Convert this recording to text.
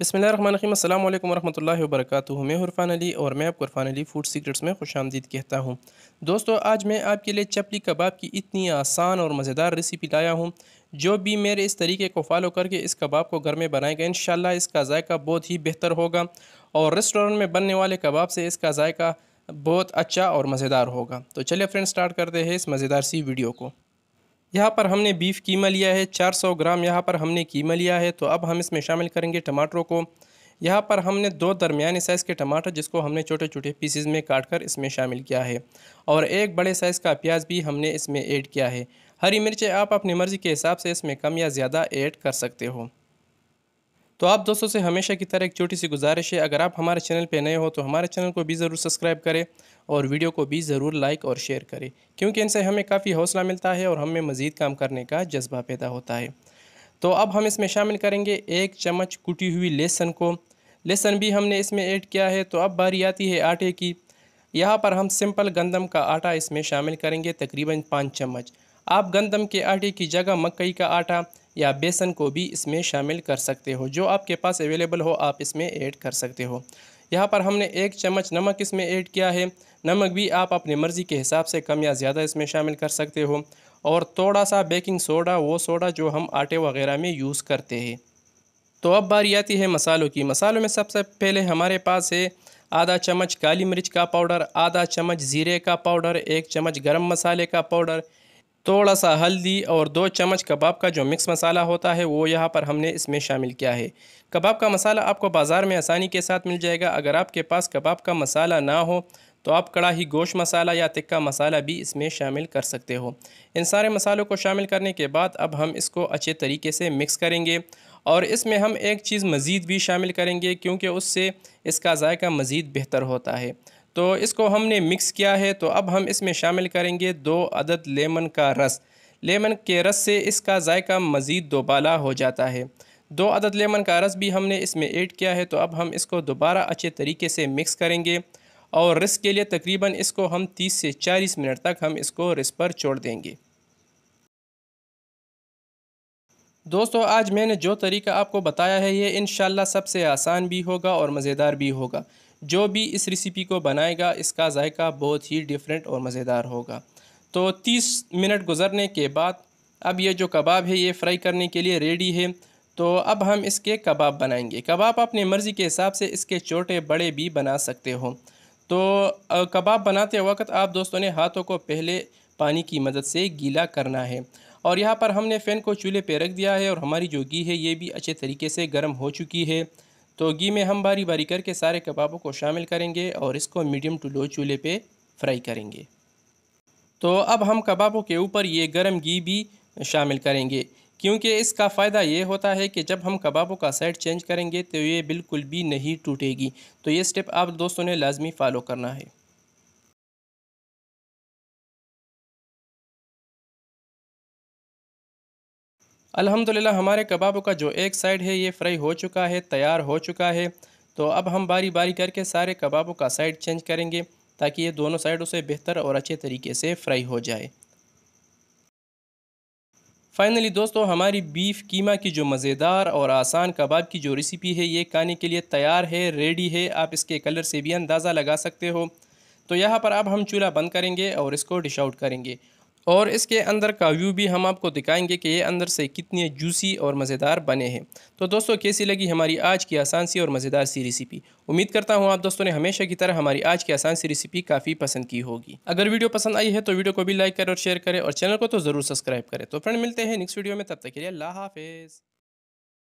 बसमिल अल्लाम वरहमल वर्क मैं उरफान अली और मैं आपको उरफान अली फूड सीक्रेट्स में खुश आमदीद कहता हूँ दोस्तों आज मैं आपके लिए चपली कबाब की इतनी आसान और मज़ेदार रेसिपी लाया हूँ जो भी मेरे इस तरीके को फॉलो करके इस कबाब को घर में बनाएगा इन इसका जायका बहुत ही बेहतर होगा और रेस्टोरेंट में बनने वाले कबाब से इसका जायका बहुत अच्छा और मज़ेदार होगा तो चलिए फ्रेंड स्टार्ट करते हैं इस मज़ेदार सी वीडियो को यहाँ पर हमने बीफ कीमा लिया है 400 ग्राम यहाँ पर हमने कीमा लिया है तो अब हम इसमें शामिल करेंगे टमाटरों को यहाँ पर हमने दो दरमियाने साइज़ के टमाटर जिसको हमने छोटे छोटे पीसेज में काट कर इसमें शामिल किया है और एक बड़े साइज़ का प्याज भी हमने इसमें ऐड किया है हरी मिर्चें आप अपनी मर्ज़ी के हिसाब से इसमें कम या ज़्यादा ऐड कर सकते हो तो आप दोस्तों से हमेशा की तरह एक छोटी सी गुजारिश है अगर आप हमारे चैनल पर नए हो तो हमारे चैनल को भी ज़रूर सब्सक्राइब करें और वीडियो को भी ज़रूर लाइक और शेयर करें क्योंकि इनसे हमें काफ़ी हौसला मिलता है और हमें मज़ीद काम करने का जज्बा पैदा होता है तो अब हम इसमें शामिल करेंगे एक चम्मच कुटी हुई लहसन को लहसन भी हमने इसमें ऐड किया है तो अब बारी आती है आटे की यहाँ पर हम सिंपल गंदम का आटा इसमें शामिल करेंगे तकरीबन पाँच चम्मच आप गंदम के आटे की जगह मकई का आटा या बेसन को भी इसमें शामिल कर सकते हो जो आपके पास अवेलेबल हो आप इसमें ऐड कर सकते हो यहाँ पर हमने एक चम्मच नमक इसमें ऐड किया है नमक भी आप अपनी मर्ज़ी के हिसाब से कम या ज़्यादा इसमें शामिल कर सकते हो और थोड़ा सा बेकिंग सोडा वो सोडा जो हम आटे वगैरह में यूज़ करते हैं तो अब बारी आती है मसालों की मसालों में सबसे पहले हमारे पास है आधा चम्मच काली मिर्च का पाउडर आधा चम्मच ज़ीरे का पाउडर एक चम्मच गर्म मसाले का पाउडर थोड़ा सा हल्दी और दो चम्मच कबाब का जो मिक्स मसाला होता है वो यहाँ पर हमने इसमें शामिल किया है कबाब का मसाला आपको बाज़ार में आसानी के साथ मिल जाएगा अगर आपके पास कबाब का मसाला ना हो तो आप कड़ाही गोश मसाला या तिक्का मसाला भी इसमें शामिल कर सकते हो इन सारे मसालों को शामिल करने के बाद अब हम इसको अच्छे तरीके से मिक्स करेंगे और इसमें हम एक चीज़ मज़ीद भी शामिल करेंगे क्योंकि उससे इसका जायका मज़ीद बेहतर होता है तो इसको हमने मिक्स किया है तो अब हम इसमें शामिल करेंगे दो अदद लेमन का रस लेमन के रस से इसका जायका मज़ीद दोबाला हो जाता है दो अदद लेमन का रस भी हमने इसमें ऐड किया है तो अब हम इसको दोबारा अच्छे तरीके से मिक्स करेंगे और रस के लिए तकरीबन इसको हम 30 से 40 मिनट तक हम इसको रस पर छोड़ देंगे दोस्तों आज मैंने जो तरीका आपको बताया है ये इन सबसे आसान भी होगा और मज़ेदार भी होगा जो भी इस रेसिपी को बनाएगा इसका जायका बहुत ही डिफरेंट और मज़ेदार होगा तो 30 मिनट गुजरने के बाद अब ये जो कबाब है ये फ्राई करने के लिए रेडी है तो अब हम इसके कबाब बनाएंगे कबाब अपने मर्ज़ी के हिसाब से इसके छोटे बड़े भी बना सकते हो तो कबाब बनाते वक्त आप दोस्तों ने हाथों को पहले पानी की मदद से गीला करना है और यहाँ पर हमने फ़ैन को चूल्हे पर रख दिया है और हमारी जो घी है ये भी अच्छे तरीके से गर्म हो चुकी है तो घी में हम बारी बारी करके सारे कबाबों को शामिल करेंगे और इसको मीडियम टू लो चूल्हे पे फ्राई करेंगे तो अब हम कबाबों के ऊपर ये गर्म घी भी शामिल करेंगे क्योंकि इसका फ़ायदा ये होता है कि जब हम कबाबों का साइड चेंज करेंगे तो ये बिल्कुल भी नहीं टूटेगी तो ये स्टेप आप दोस्तों ने लाजमी फ़ॉलो करना है अल्हम्दुलिल्लाह हमारे कबाबों का जो एक साइड है ये फ्राई हो चुका है तैयार हो चुका है तो अब हम बारी बारी करके सारे कबाबों का साइड चेंज करेंगे ताकि ये दोनों साइडों से बेहतर और अच्छे तरीके से फ्राई हो जाए फाइनली दोस्तों हमारी बीफ कीमा की जो मज़ेदार और आसान कबाब की जो रेसिपी है ये खाने के लिए तैयार है रेडी है आप इसके कलर से भी अंदाज़ा लगा सकते हो तो यहाँ पर अब हम चूल्हा बंद करेंगे और इसको डिश आउट करेंगे और इसके अंदर का व्यू भी हम आपको दिखाएंगे कि ये अंदर से कितने जूसी और मज़ेदार बने हैं तो दोस्तों कैसी लगी हमारी आज की आसान सी और मज़ेदार सी रेसिपी उम्मीद करता हूँ आप दोस्तों ने हमेशा की तरह हमारी आज की आसान सी रेसिपी काफ़ी पसंद की होगी अगर वीडियो पसंद आई है तो वीडियो को भी लाइक करें और शेयर करें और चैनल को तो ज़रूर सब्सक्राइब करें तो फ्रेंड मिलते हैं नेक्स्ट वीडियो में तब तक के लिए अल्लाह हाफिज़